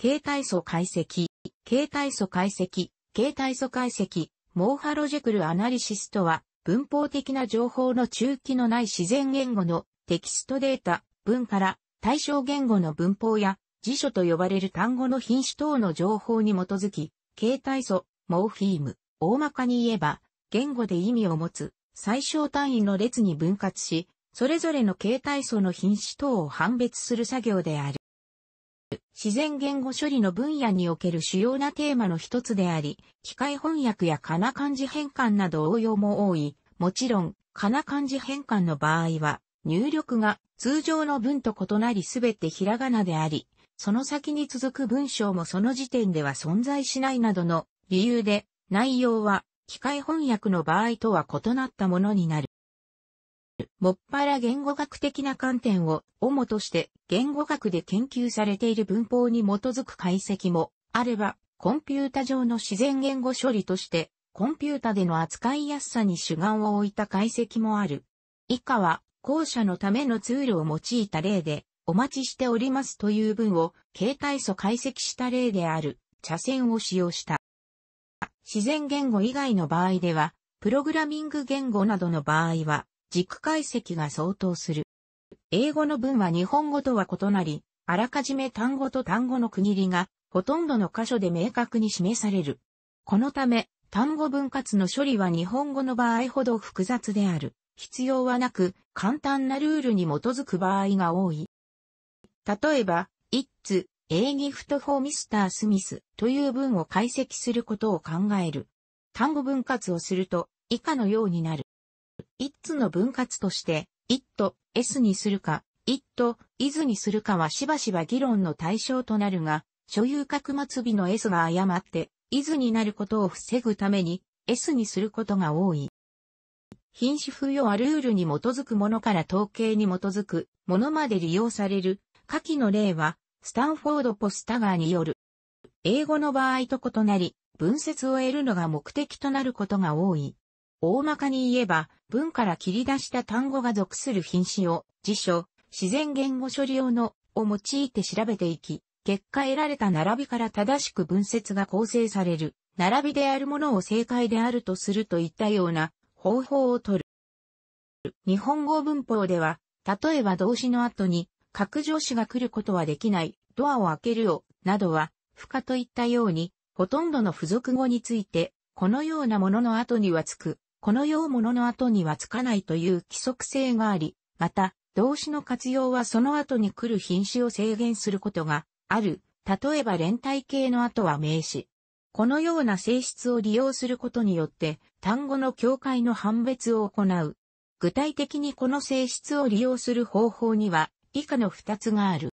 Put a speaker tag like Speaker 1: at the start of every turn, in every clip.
Speaker 1: 形態素解析、形態素解析、形態素解析、モーハロジェクルアナリシスとは、文法的な情報の中期のない自然言語のテキストデータ、文から対象言語の文法や辞書と呼ばれる単語の品種等の情報に基づき、形態素、モーフィーム、大まかに言えば、言語で意味を持つ最小単位の列に分割し、それぞれの形態素の品種等を判別する作業である。自然言語処理の分野における主要なテーマの一つであり、機械翻訳やカナ漢字変換など応用も多い。もちろん、カナ漢字変換の場合は、入力が通常の文と異なりすべてひらがなであり、その先に続く文章もその時点では存在しないなどの理由で、内容は機械翻訳の場合とは異なったものになる。もっぱら言語学的な観点を主として言語学で研究されている文法に基づく解析もあれば、コンピュータ上の自然言語処理として、コンピュータでの扱いやすさに主眼を置いた解析もある。以下は、後者のためのツールを用いた例で、お待ちしておりますという文を、携帯素解析した例である、茶線を使用した。自然言語以外の場合では、プログラミング言語などの場合は、軸解析が相当する。英語の文は日本語とは異なり、あらかじめ単語と単語の区切りが、ほとんどの箇所で明確に示される。このため、単語分割の処理は日本語の場合ほど複雑である。必要はなく、簡単なルールに基づく場合が多い。例えば、it's, a gift for Mr. Smith という文を解析することを考える。単語分割をすると、以下のようになる。一つの分割として一と s にするか it, is にするかはしばしば議論の対象となるが、所有格末尾の s が誤って is になることを防ぐために s にすることが多い。品種付与はルールに基づくものから統計に基づくものまで利用される下記の例は、スタンフォード・ポスタガーによる。英語の場合と異なり、文節を得るのが目的となることが多い。大まかに言えば、文から切り出した単語が属する品詞を、辞書、自然言語処理用の、を用いて調べていき、結果得られた並びから正しく文節が構成される、並びであるものを正解であるとするといったような方法をとる。日本語文法では、例えば動詞の後に、格助詞が来ることはできない、ドアを開けるよ、などは、不可といったように、ほとんどの付属語について、このようなものの後にはつく、このようものの後にはつかないという規則性があり、また、動詞の活用はその後に来る品種を制限することがある。例えば連帯形の後は名詞。このような性質を利用することによって、単語の境界の判別を行う。具体的にこの性質を利用する方法には、以下の二つがある。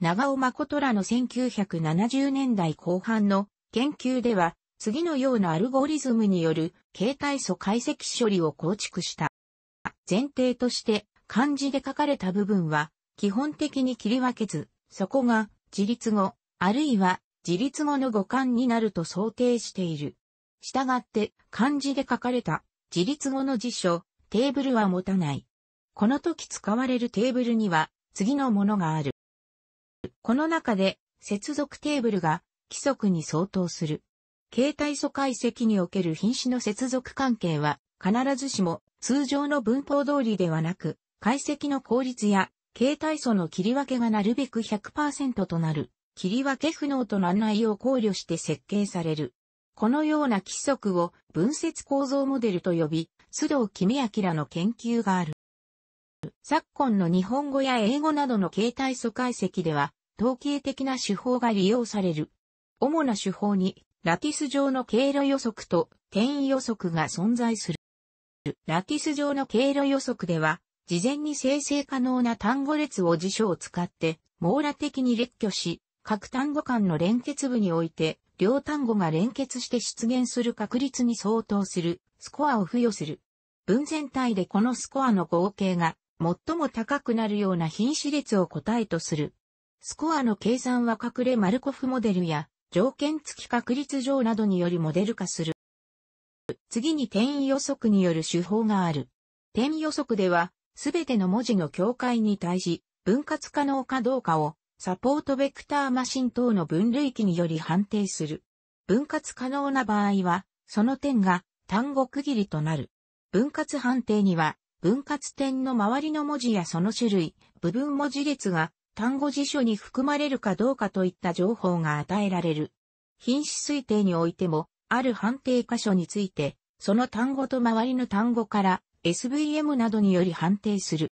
Speaker 1: 長尾誠らの1970年代後半の研究では、次のようなアルゴリズムによる形態素解析処理を構築した。前提として漢字で書かれた部分は基本的に切り分けず、そこが自立語、あるいは自立語の語感になると想定している。したがって漢字で書かれた自立語の辞書、テーブルは持たない。この時使われるテーブルには次のものがある。この中で接続テーブルが規則に相当する。形態素解析における品種の接続関係は、必ずしも通常の文法通りではなく、解析の効率や形態素の切り分けがなるべく100%となる、切り分け不能との案内を考慮して設計される。このような規則を分節構造モデルと呼び、須藤公明の研究がある。昨今の日本語や英語などの形態素解析では、統計的な手法が利用される。主な手法に、ラティス上の経路予測と転移予測が存在する。ラティス上の経路予測では、事前に生成可能な単語列を辞書を使って、網羅的に列挙し、各単語間の連結部において、両単語が連結して出現する確率に相当する、スコアを付与する。文全体でこのスコアの合計が、最も高くなるような品種列を答えとする。スコアの計算は隠れマルコフモデルや、条件付き確率上などによりモデル化する。次に転移予測による手法がある。転移予測では、すべての文字の境界に対し、分割可能かどうかを、サポートベクターマシン等の分類器により判定する。分割可能な場合は、その点が単語区切りとなる。分割判定には、分割点の周りの文字やその種類、部分文字列が単語辞書に含まれるかどうかといった情報が与えられる。品詞推定においても、ある判定箇所について、その単語と周りの単語から SVM などにより判定する。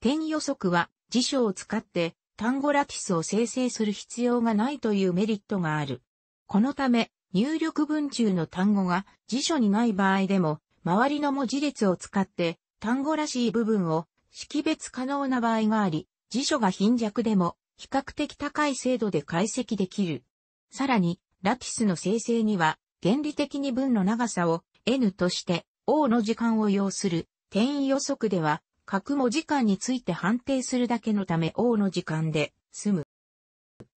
Speaker 1: 点予測は辞書を使って単語ラティスを生成する必要がないというメリットがある。このため入力文中の単語が辞書にない場合でも周りの文字列を使って単語らしい部分を識別可能な場合があり、辞書が貧弱でも比較的高い精度で解析できる。さらに、ラピスの生成には原理的に文の長さを n として o の時間を要する転移予測では格も時間について判定するだけのため o の時間で済む。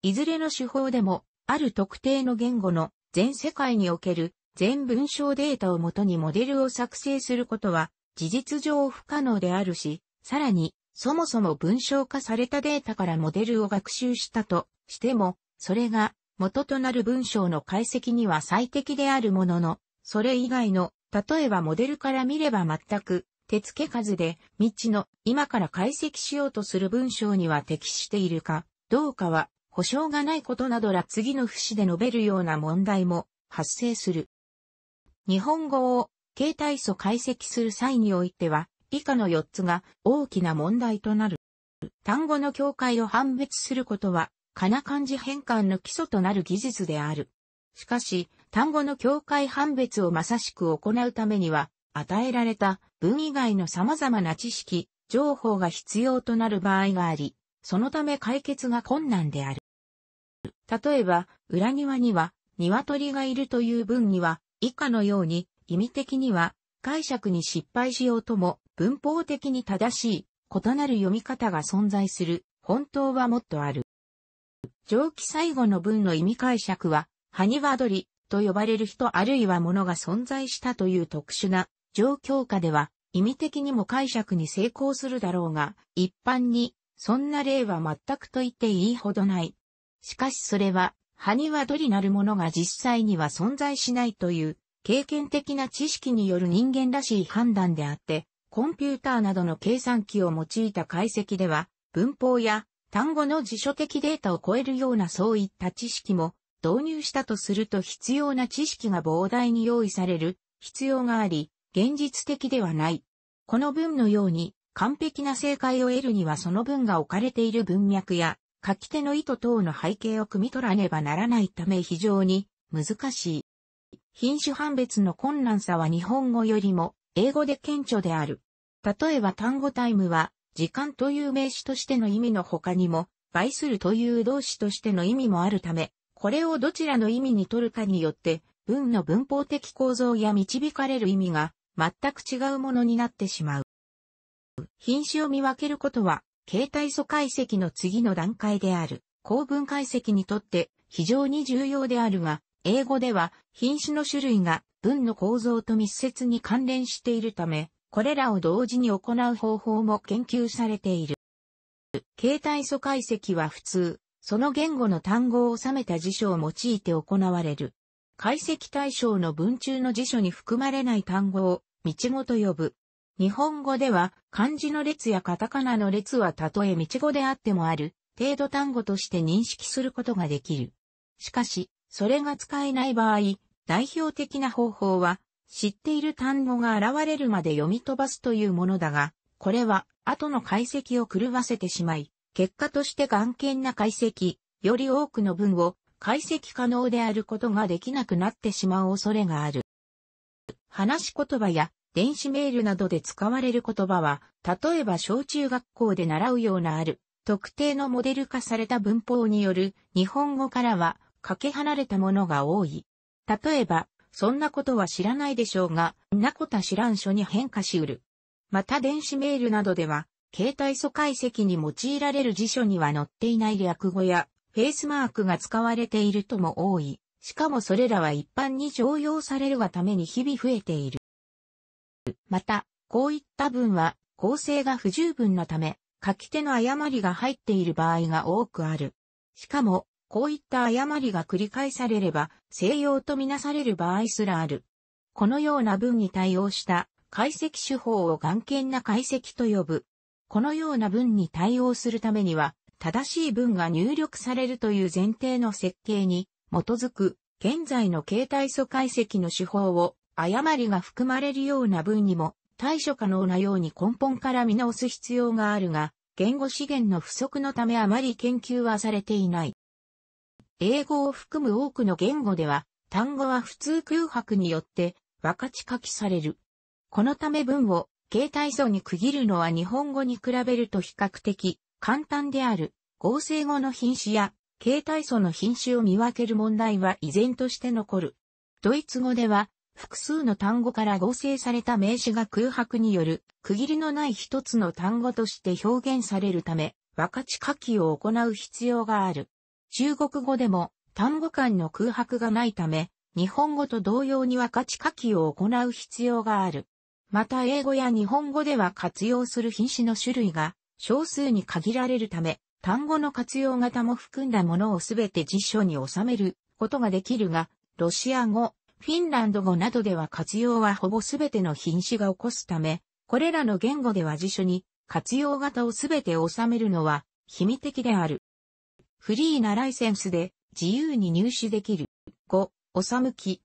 Speaker 1: いずれの手法でもある特定の言語の全世界における全文章データをもとにモデルを作成することは事実上不可能であるし、さらにそもそも文章化されたデータからモデルを学習したとしても、それが元となる文章の解析には最適であるものの、それ以外の、例えばモデルから見れば全く手付け数で未知の今から解析しようとする文章には適しているかどうかは保証がないことなどら次の節で述べるような問題も発生する。日本語を形態素解析する際においては以下の4つが大きな問題となる。単語の境界を判別することは、かな漢字変換の基礎となる技術である。しかし、単語の境界判別をまさしく行うためには、与えられた文以外の様々な知識、情報が必要となる場合があり、そのため解決が困難である。例えば、裏庭には、鶏がいるという文には、以下のように、意味的には、解釈に失敗しようとも、文法的に正しい、異なる読み方が存在する、本当はもっとある。上記最後の文の意味解釈は、ハニワドリと呼ばれる人あるいは物が存在したという特殊な状況下では、意味的にも解釈に成功するだろうが、一般に、そんな例は全くと言っていいほどない。しかしそれは、ハニワドリなるものが実際には存在しないという、経験的な知識による人間らしい判断であって、コンピューターなどの計算機を用いた解析では、文法や単語の辞書的データを超えるようなそういった知識も導入したとすると必要な知識が膨大に用意される必要があり、現実的ではない。この文のように完璧な正解を得るにはその文が置かれている文脈や書き手の意図等の背景を汲み取らねばならないため非常に難しい。品種判別の困難さは日本語よりも英語で顕著である。例えば単語タイムは、時間という名詞としての意味の他にも、倍するという動詞としての意味もあるため、これをどちらの意味にとるかによって、文の文法的構造や導かれる意味が全く違うものになってしまう。品詞を見分けることは、形態素解析の次の段階である、構文解析にとって非常に重要であるが、英語では品種の種類が文の構造と密接に関連しているため、これらを同時に行う方法も研究されている。形態素解析は普通、その言語の単語を収めた辞書を用いて行われる。解析対象の文中の辞書に含まれない単語を道語と呼ぶ。日本語では漢字の列やカタカナの列はたとえ道語であってもある程度単語として認識することができる。しかし、それが使えない場合、代表的な方法は、知っている単語が現れるまで読み飛ばすというものだが、これは後の解析を狂わせてしまい、結果として眼見な解析、より多くの文を解析可能であることができなくなってしまう恐れがある。話し言葉や電子メールなどで使われる言葉は、例えば小中学校で習うようなある、特定のモデル化された文法による日本語からはかけ離れたものが多い。例えば、そんなことは知らないでしょうが、なこた知らん書に変化しうる。また電子メールなどでは、携帯素解析に用いられる辞書には載っていない略語や、フェイスマークが使われているとも多い。しかもそれらは一般に常用されるがために日々増えている。また、こういった文は構成が不十分なため、書き手の誤りが入っている場合が多くある。しかも、こういった誤りが繰り返されれば、西洋とみなされる場合すらある。このような文に対応した解析手法を眼見な解析と呼ぶ。このような文に対応するためには、正しい文が入力されるという前提の設計に基づく、現在の形態素解析の手法を、誤りが含まれるような文にも対処可能なように根本から見直す必要があるが、言語資源の不足のためあまり研究はされていない。英語を含む多くの言語では、単語は普通空白によって分かち書きされる。このため文を形態素に区切るのは日本語に比べると比較的簡単である合成語の品種や形態素の品種を見分ける問題は依然として残る。ドイツ語では複数の単語から合成された名詞が空白による区切りのない一つの単語として表現されるため分かち書きを行う必要がある。中国語でも単語間の空白がないため、日本語と同様に分かち書きを行う必要がある。また英語や日本語では活用する品詞の種類が少数に限られるため、単語の活用型も含んだものをすべて辞書に収めることができるが、ロシア語、フィンランド語などでは活用はほぼすべての品詞が起こすため、これらの言語では辞書に活用型をすべて収めるのは、秘密的である。フリーなライセンスで自由に入手できる。5、おさむき、